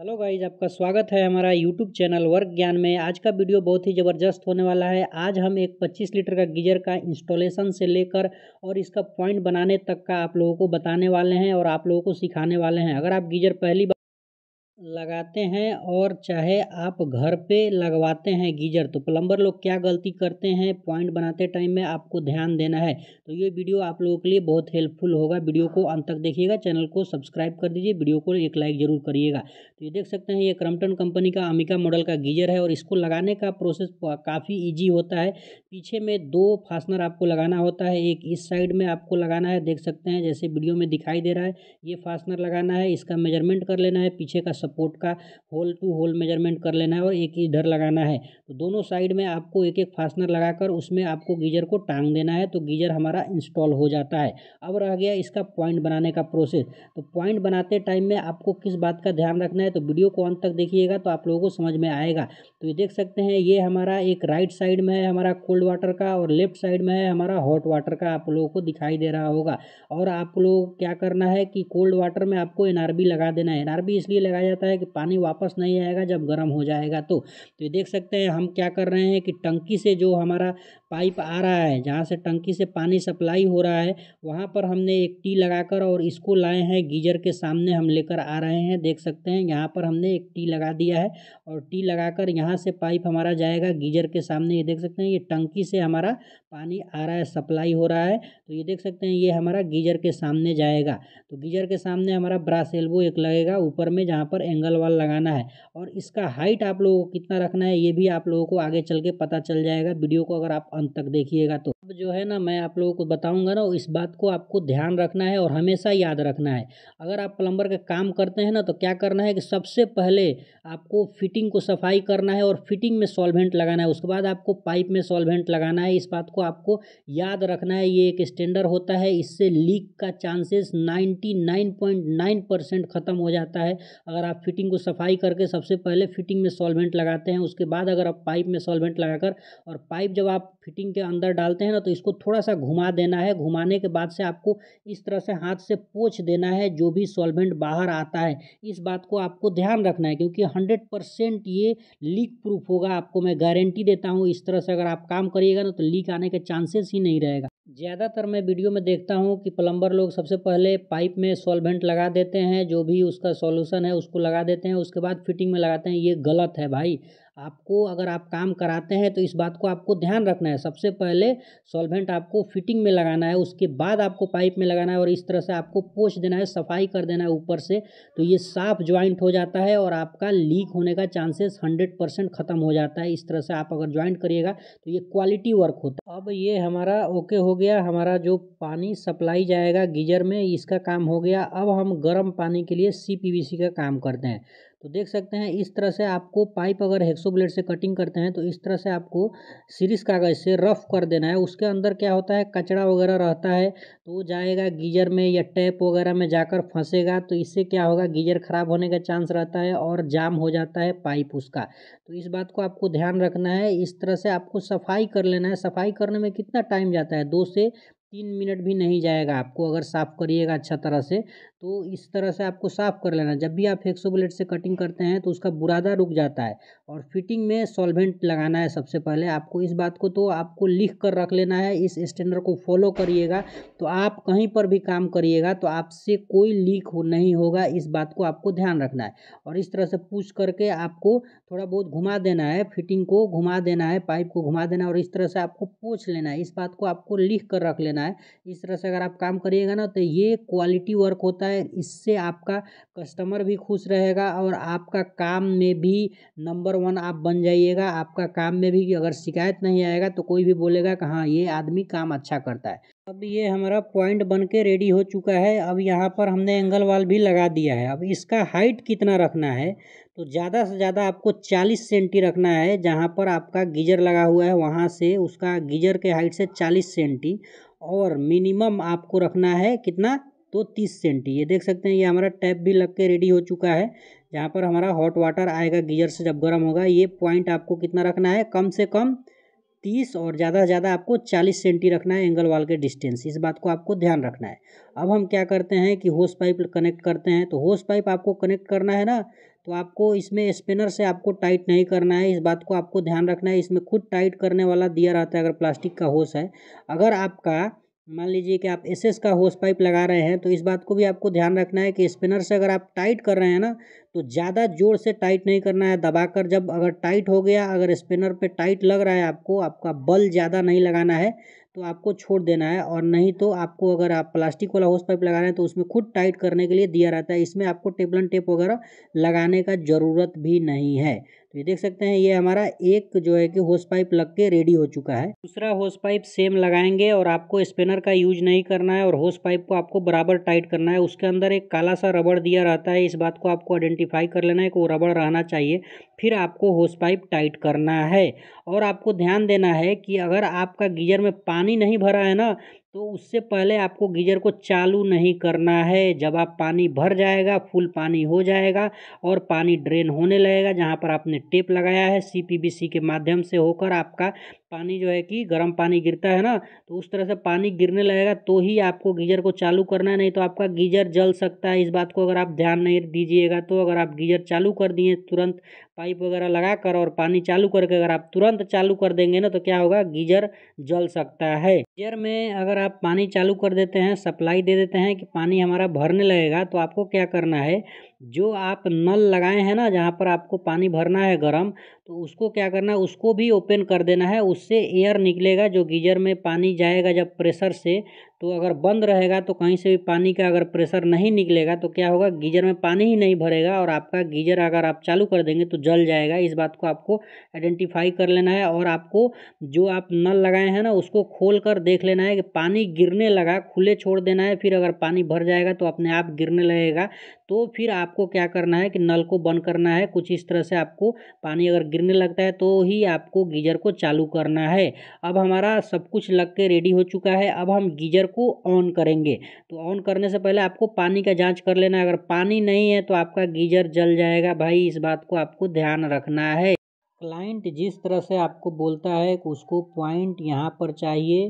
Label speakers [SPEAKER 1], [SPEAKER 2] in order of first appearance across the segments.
[SPEAKER 1] hello guys आपका स्वागत है हमारा यूट्यूब चैनल वर्क ज्ञान में आज का वीडियो बहुत ही ज़बरदस्त होने वाला है आज हम एक 25 लीटर का गीजर का इंस्टॉलेशन से लेकर और इसका पॉइंट बनाने तक का आप लोगों को बताने वाले हैं और आप लोगों को सिखाने वाले हैं अगर आप गीजर पहली बार लगाते हैं और चाहे आप घर पे लगवाते हैं गीजर तो प्लम्बर लोग क्या गलती करते हैं पॉइंट बनाते टाइम में आपको ध्यान देना है तो ये वीडियो आप लोगों के लिए बहुत हेल्पफुल होगा वीडियो को अंत तक देखिएगा चैनल को सब्सक्राइब कर दीजिए वीडियो को एक लाइक जरूर करिएगा तो ये देख सकते हैं ये क्रम्पटन कंपनी का अमिका मॉडल का गीजर है और इसको लगाने का प्रोसेस काफ़ी ईजी होता है पीछे में दो फासनर आपको लगाना होता है एक इस साइड में आपको लगाना है देख सकते हैं जैसे वीडियो में दिखाई दे रहा है ये फासनर लगाना है इसका मेजरमेंट कर लेना है पीछे का सपोर्ट का होल टू होल मेजरमेंट कर लेना है और एक इधर लगाना है तो दोनों साइड में आपको एक एक फासनर लगाकर उसमें आपको गीजर को टांग देना है तो गीजर हमारा इंस्टॉल हो जाता है अब रह गया इसका पॉइंट बनाने का प्रोसेस तो पॉइंट बनाते टाइम में आपको किस बात का ध्यान रखना है तो वीडियो को अंत तक देखिएगा तो आप लोगों को समझ में आएगा तो ये देख सकते हैं ये हमारा एक राइट साइड में है हमारा कोल्ड वाटर का और लेफ्ट साइड में है हमारा हॉट वाटर का आप लोगों को दिखाई दे रहा होगा और आप लोग क्या करना है कि कोल्ड वाटर में आपको एनआरबी लगा देना है एनआरबी इसलिए लगाया रहता है कि पानी वापस नहीं आएगा जब गर्म हो जाएगा तो तो ये देख सकते हैं हम क्या कर रहे हैं कि टंकी से जो हमारा पाइप आ रहा है जहाँ से टंकी से पानी सप्लाई हो रहा है वहाँ पर हमने एक टी लगाकर और इसको लाए हैं गीजर के सामने हम लेकर आ रहे हैं देख सकते हैं यहाँ पर हमने एक टी लगा दिया है और टी लगाकर यहाँ से पाइप हमारा जाएगा गीजर के सामने ये देख सकते हैं ये टंकी से हमारा पानी आ रहा है सप्लाई हो रहा है तो ये देख सकते हैं ये हमारा गीजर के सामने जाएगा तो गीजर के सामने हमारा ब्रास एल्बो एक लगेगा ऊपर में जहाँ पर एंगल वाल लगाना है और इसका हाइट आप लोगों को कितना रखना है ये भी आप लोगों को आगे चल के पता चल जाएगा वीडियो को अगर आप अंत तक देखिएगा तो अब जो है ना मैं आप लोगों को बताऊंगा ना इस बात को आपको ध्यान रखना है और हमेशा याद रखना है अगर आप प्लम्बर का काम करते हैं ना तो क्या करना है कि सबसे पहले आपको फिटिंग को सफाई करना है और फिटिंग में सॉल्वेंट लगाना है उसके बाद आपको पाइप में सॉल्वेंट लगाना है इस बात को आपको याद रखना है ये एक स्टैंडर्ड होता है इससे लीक का chances ninety nine point nine percent ख़त्म हो जाता है अगर आप फिटिंग को सफाई करके सबसे पहले फिटिंग में सॉलवेंट लगाते हैं उसके बाद अगर आप पाइप में सॉल्वेंट लगाकर और पाइप जब आप फिटिंग के अंदर डालते हैं ना तो इसको थोड़ा सा घुमा देना है घुमाने के बाद से आपको इस तरह से हाथ से पोछ देना है जो भी सॉल्वेंट बाहर आता है इस बात को आपको ध्यान रखना है क्योंकि हंड्रेड परसेंट ये लीक प्रूफ होगा आपको मैं गारंटी देता हूँ इस तरह से अगर आप काम करिएगा ना तो लीक आने के चांसेस ही नहीं रहेगा ज़्यादातर मैं वीडियो में देखता हूँ कि प्लम्बर लोग सबसे पहले पाइप में सॉल्वेंट लगा देते हैं जो भी उसका सॉल्यूशन है उसको लगा देते हैं उसके बाद फिटिंग में लगाते हैं ये गलत है भाई आपको अगर आप काम कराते हैं तो इस बात को आपको ध्यान रखना है सबसे पहले सॉल्वेंट आपको फिटिंग में लगाना है उसके बाद आपको पाइप में लगाना है और इस तरह से आपको पोछ देना है सफाई कर देना है ऊपर से तो ये साफ ज्वाइंट हो जाता है और आपका लीक होने का चांसेस हंड्रेड परसेंट ख़त्म हो जाता है इस तरह से आप अगर ज्वाइंट करिएगा तो ये क्वालिटी वर्क होता है अब ये हमारा ओके हो गया हमारा जो पानी सप्लाई जाएगा गीजर में इसका काम हो गया अब हम गर्म पानी के लिए सी का काम करते हैं तो देख सकते हैं इस तरह से आपको पाइप अगर हेक्सो ब्लेड से कटिंग करते हैं तो इस तरह से आपको सीरीज कागज़ से रफ़ कर देना है उसके अंदर क्या होता है कचरा वगैरह रहता है तो वो जाएगा गीजर में या टैप वगैरह में जाकर फंसेगा तो इससे क्या होगा गीजर ख़राब होने का चांस रहता है और जाम हो जाता है पाइप उसका तो इस बात को आपको ध्यान रखना है इस तरह से आपको सफाई कर लेना है सफाई करने में कितना टाइम जाता है दो से तीन मिनट भी नहीं जाएगा आपको अगर साफ़ करिएगा अच्छा तरह से तो इस तरह से आपको साफ़ कर लेना जब भी आप फेक्सो ब्लेड से कटिंग करते हैं तो उसका बुरादा रुक जाता है और फिटिंग में सॉल्वेंट लगाना है सबसे पहले आपको इस बात को तो आपको लिख कर रख लेना है इस स्टैंडर्ड को फॉलो करिएगा तो आप कहीं पर भी काम करिएगा तो आपसे कोई लीक हो नहीं होगा इस बात को आपको ध्यान रखना है और इस तरह से पूछ करके आपको थोड़ा बहुत घुमा देना है फिटिंग को घुमा देना है पाइप को घुमा देना है और इस तरह से आपको पूछ लेना है इस बात को आपको लिख कर रख लेना है इस तरह से अगर आप काम करिएगा ना तो ये क्वालिटी वर्क होता है है इससे आपका कस्टमर भी खुश रहेगा और आपका काम में भी नंबर वन आप बन जाइएगा आपका काम में भी अगर शिकायत नहीं आएगा तो कोई भी बोलेगा कि हाँ ये आदमी काम अच्छा करता है अब ये हमारा पॉइंट बन के रेडी हो चुका है अब यहाँ पर हमने एंगल वाल भी लगा दिया है अब इसका हाइट कितना रखना है तो ज़्यादा से ज़्यादा आपको 40 सेंटी रखना है जहाँ पर आपका गीजर लगा हुआ है वहाँ से उसका गीजर के हाइट से 40 सेंटी और मिनिमम आपको रखना है कितना तो तीस सेंटी ये देख सकते हैं ये हमारा टैप भी लग के रेडी हो चुका है जहाँ पर हमारा हॉट वाटर आएगा गीजर से जब गर्म होगा ये पॉइंट आपको कितना रखना है कम से कम तीस और ज़्यादा से ज़्यादा आपको चालीस सेंटी रखना है एंगल वाल के डिस्टेंस इस बात को आपको ध्यान रखना है अब हम क्या करते हैं कि होस पाइप कनेक्ट करते हैं तो होस पाइप आपको कनेक्ट करना है ना तो आपको इसमें स्पिनर से आपको टाइट नहीं करना है इस बात को आपको ध्यान रखना है इसमें खुद टाइट करने वाला दिया रहता है अगर प्लास्टिक का होस है अगर आपका मान लीजिए कि आप एस एस का होस पाइप लगा रहे हैं तो इस बात को भी आपको ध्यान रखना है कि स्पिनर से अगर आप टाइट कर रहे हैं ना तो ज़्यादा जोर से टाइट नहीं करना है दबाकर जब अगर टाइट हो गया अगर स्पिनर पे टाइट लग रहा है आपको आपका बल ज़्यादा नहीं लगाना है तो आपको छोड़ देना है और नहीं तो आपको अगर आप प्लास्टिक वाला होस पाइप लगा रहे हैं तो उसमें खुद टाइट करने के लिए दिया रहता है इसमें आपको टेबलन टेप वगैरह लगाने का ज़रूरत भी नहीं है ये देख सकते हैं ये हमारा एक जो है कि होस पाइप लग के रेडी हो चुका है दूसरा होस पाइप सेम लगाएंगे और आपको स्पिनर का यूज नहीं करना है और होस पाइप को आपको बराबर टाइट करना है उसके अंदर एक काला सा रबड़ दिया रहता है इस बात को आपको आइडेंटिफाई कर लेना है कि वो रबड़ रहना चाहिए फिर आपको होस पाइप टाइट करना है और आपको ध्यान देना है कि अगर आपका गीजर में पानी नहीं भरा है ना तो उससे पहले आपको गीजर को चालू नहीं करना है जब आप पानी भर जाएगा फुल पानी हो जाएगा और पानी ड्रेन होने लगेगा जहाँ पर आपने टेप लगाया है सी के माध्यम से होकर आपका पानी जो है कि गर्म पानी गिरता है ना तो उस तरह से पानी गिरने लगेगा तो ही आपको गीजर को चालू करना है नहीं तो आपका गीजर जल सकता है इस बात को अगर आप ध्यान नहीं दीजिएगा तो अगर आप गीजर चालू कर दिए तुरंत पाइप वगैरह लगा कर और पानी चालू करके अगर आप तुरंत चालू कर देंगे ना तो क्या होगा गीजर जल सकता है गीजर में अगर आप पानी चालू कर देते हैं सप्लाई दे देते हैं कि पानी हमारा भरने लगेगा तो आपको क्या करना है जो आप नल लगाए हैं ना जहाँ पर आपको पानी भरना है गर्म तो उसको क्या करना है उसको भी ओपन कर देना है उससे एयर निकलेगा जो गीजर में पानी जाएगा जब प्रेशर से तो अगर बंद रहेगा तो कहीं से भी पानी का अगर प्रेशर नहीं निकलेगा तो क्या होगा गीजर में पानी ही नहीं भरेगा और आपका गीजर अगर आप चालू कर देंगे तो जल जाएगा इस बात को आपको आइडेंटिफाई कर लेना है और आपको जो आप नल लगाए हैं ना उसको खोल कर देख लेना है कि पानी गिरने लगा खुले छोड़ देना है फिर अगर पानी भर जाएगा तो अपने आप गिरने लगेगा तो फिर आप आपको क्या करना है कि नल को बंद करना है कुछ इस तरह से आपको पानी अगर गिरने लगता है तो ही आपको गीजर को चालू करना है अब हमारा सब कुछ लग के रेडी हो चुका है अब हम गीजर को ऑन करेंगे तो ऑन करने से पहले आपको पानी का जाँच कर लेना है अगर पानी नहीं है तो आपका गीजर जल जाएगा भाई इस बात को आपको ध्यान रखना है क्लाइंट जिस तरह से आपको बोलता है कि उसको पॉइंट यहाँ पर चाहिए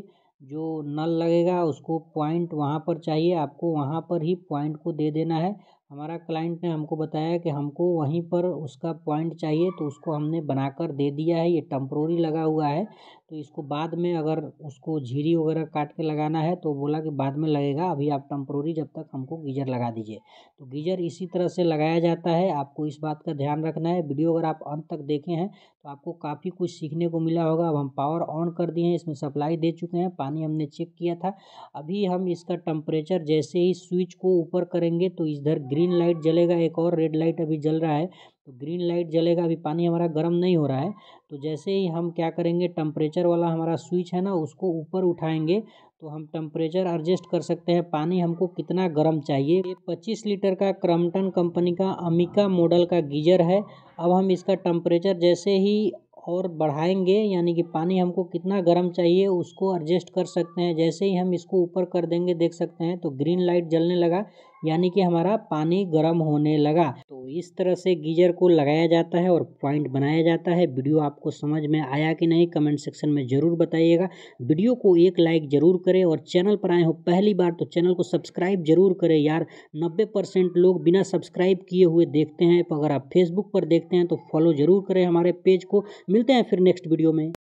[SPEAKER 1] जो नल लगेगा उसको पॉइंट वहाँ पर चाहिए आपको वहाँ पर ही पॉइंट को दे देना है हमारा क्लाइंट ने हमको बताया कि हमको वहीं पर उसका पॉइंट चाहिए तो उसको हमने बनाकर दे दिया है ये टम्प्रोरी लगा हुआ है तो इसको बाद में अगर उसको झीरी वगैरह काट के लगाना है तो बोला कि बाद में लगेगा अभी आप टम्प्रोरी जब तक हमको गीजर लगा दीजिए तो गीजर इसी तरह से लगाया जाता है आपको इस बात का ध्यान रखना है वीडियो अगर आप अंत तक देखे हैं तो आपको काफ़ी कुछ सीखने को मिला होगा अब हम पावर ऑन कर दिए हैं इसमें सप्लाई दे चुके हैं पानी हमने चेक किया था अभी हम इसका टेम्परेचर जैसे ही स्विच को ऊपर करेंगे तो इधर ग्रीन लाइट जलेगा एक और रेड लाइट अभी जल रहा है तो ग्रीन लाइट जलेगा अभी पानी हमारा गर्म नहीं हो रहा है तो जैसे ही हम क्या करेंगे टम्परेचर वाला हमारा स्विच है ना उसको ऊपर उठाएंगे तो हम टम्परेचर एडजस्ट कर सकते हैं पानी हमको कितना गर्म चाहिए ये 25 लीटर का क्रम्पटन कंपनी का अमिका मॉडल का गीजर है अब हम इसका टम्परेचर जैसे ही और बढ़ाएंगे यानी कि पानी हमको कितना गर्म चाहिए उसको एडजस्ट कर सकते हैं जैसे ही हम इसको ऊपर कर देंगे देख सकते हैं तो ग्रीन लाइट जलने लगा यानी कि हमारा पानी गर्म होने लगा तो इस तरह से गीजर को लगाया जाता है और पॉइंट बनाया जाता है वीडियो आपको समझ में आया कि नहीं कमेंट सेक्शन में ज़रूर बताइएगा वीडियो को एक लाइक ज़रूर करें और चैनल पर आए हो पहली बार तो चैनल को सब्सक्राइब जरूर करें यार नब्बे परसेंट लोग बिना सब्सक्राइब किए हुए देखते हैं अगर आप फेसबुक पर देखते हैं तो फॉलो ज़रूर करें हमारे पेज को मिलते हैं फिर नेक्स्ट वीडियो में